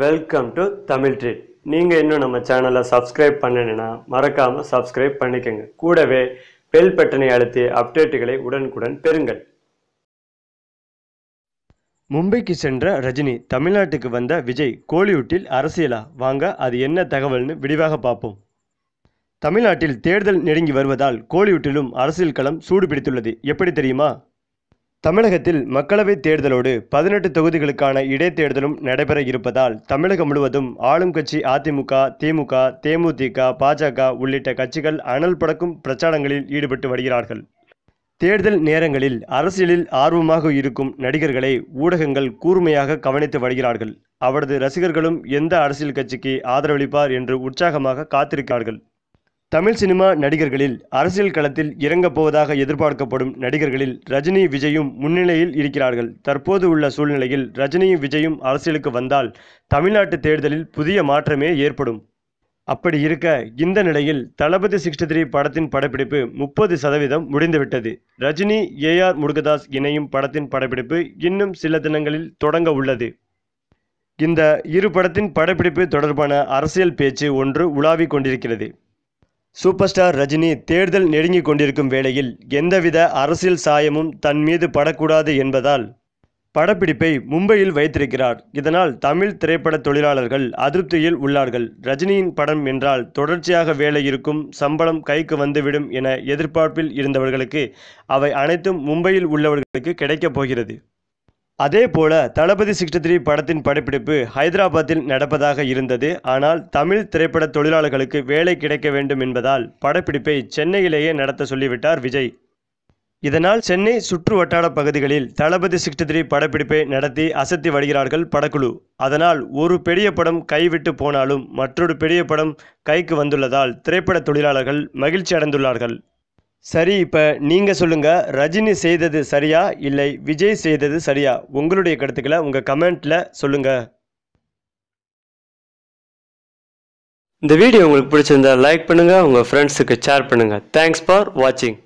welcome to Tamil treat நீங்கள் இன்னும் நம்ம சேனலை சப்ஸ்கிரைப் பண்ணணுன்னா மறக்காமல் சப்ஸ்கிரைப் பண்ணிக்கோங்க கூடவே பெல் பட்டனை அழுத்தி அப்டேட்டுகளை உடனுக்குடன் பெறுங்கள் மும்பைக்கு சென்ற ரஜினி தமிழ்நாட்டுக்கு வந்த விஜய் கோலிவுட்டில் அரசியலா வாங்க அது என்ன தகவல்னு விரிவாக பார்ப்போம் தமிழ்நாட்டில் தேர்தல் நெருங்கி வருவதால் கோலிவுட்டிலும் அரசியல் களம் சூடு பிடித்துள்ளது எப்படி தெரியுமா தமிழகத்தில் மக்களவைத் தேர்தலோடு பதினெட்டு தொகுதிகளுக்கான இடைத்தேர்தலும் நடைபெற இருப்பதால் தமிழகம் முழுவதும் ஆளும் கட்சி அதிமுக திமுக தேமுதிக பாஜக உள்ளிட்ட கட்சிகள் அனல் படக்கும் பிரச்சாரங்களில் ஈடுபட்டு வருகிறார்கள் தேர்தல் நேரங்களில் அரசியலில் ஆர்வமாக இருக்கும் நடிகர்களை ஊடகங்கள் கூர்மையாக கவனித்து வருகிறார்கள் அவரது ரசிகர்களும் எந்த அரசியல் கட்சிக்கு ஆதரவளிப்பார் என்று உற்சாகமாக காத்திருக்கிறார்கள் தமிழ் சினிமா நடிகர்களில் அரசியல் களத்தில் இறங்கப் போவதாக எதிர்பார்க்கப்படும் நடிகர்களில் ரஜினி விஜயும் முன்னிலையில் இருக்கிறார்கள் தற்போது உள்ள சூழ்நிலையில் ரஜினியும் விஜயும் அரசியலுக்கு வந்தால் தமிழ்நாட்டு தேர்தலில் புதிய மாற்றமே ஏற்படும் அப்படி இருக்க இந்த நிலையில் தளபதி சிக்ஸ்டி த்ரீ படத்தின் படப்பிடிப்பு முப்பது சதவீதம் முடிந்துவிட்டது ரஜினி ஏஆர் முருகதாஸ் இணையும் படத்தின் படப்பிடிப்பு இன்னும் சில தினங்களில் தொடங்க உள்ளது இந்த இரு படத்தின் படப்பிடிப்பு தொடர்பான அரசியல் பேச்சு ஒன்று உலாவிக் கொண்டிருக்கிறது சூப்பர் ஸ்டார் ரஜினி தேர்தல் நெருங்கிக் கொண்டிருக்கும் வேளையில் எந்தவித அரசியல் சாயமும் தன் மீது படக்கூடாது என்பதால் படப்பிடிப்பை மும்பையில் வைத்திருக்கிறார் இதனால் தமிழ் திரைப்பட தொழிலாளர்கள் அதிருப்தியில் உள்ளார்கள் ரஜினியின் படம் என்றால் தொடர்ச்சியாக வேலை இருக்கும் சம்பளம் கைக்கு வந்துவிடும் என எதிர்பார்ப்பில் இருந்தவர்களுக்கு அவை அனைத்தும் மும்பையில் உள்ளவர்களுக்கு கிடைக்கப் போகிறது அதே போல தளபதி சிக்ஸ்டி த்ரீ படத்தின் படப்பிடிப்பு ஹைதராபாத்தில் நடப்பதாக இருந்தது ஆனால் தமிழ் திரைப்பட தொழிலாளர்களுக்கு வேலை கிடைக்க வேண்டும் என்பதால் படப்பிடிப்பை சென்னையிலேயே நடத்த சொல்லிவிட்டார் விஜய் இதனால் சென்னை சுற்று வட்டார பகுதிகளில் தளபதி சிக்ஸ்டி த்ரீ படப்பிடிப்பை நடத்தி அசத்தி வருகிறார்கள் படக்குழு அதனால் ஒரு பெரிய படம் கைவிட்டு போனாலும் மற்றொரு பெரிய படம் கைக்கு வந்துள்ளதால் திரைப்பட தொழிலாளர்கள் மகிழ்ச்சி அடைந்துள்ளார்கள் சரி இப்போ நீங்கள் சொல்லுங்கள் ரஜினி செய்தது சரியா இல்லை விஜய் செய்தது சரியா உங்களுடைய கருத்துக்களை உங்கள் கமெண்ட்டில் சொல்லுங்கள் இந்த வீடியோ உங்களுக்கு பிடிச்சிருந்தா லைக் பண்ணுங்கள் உங்கள் ஃப்ரெண்ட்ஸுக்கு ஷேர் பண்ணுங்கள் தேங்க்ஸ் ஃபார் வாட்சிங்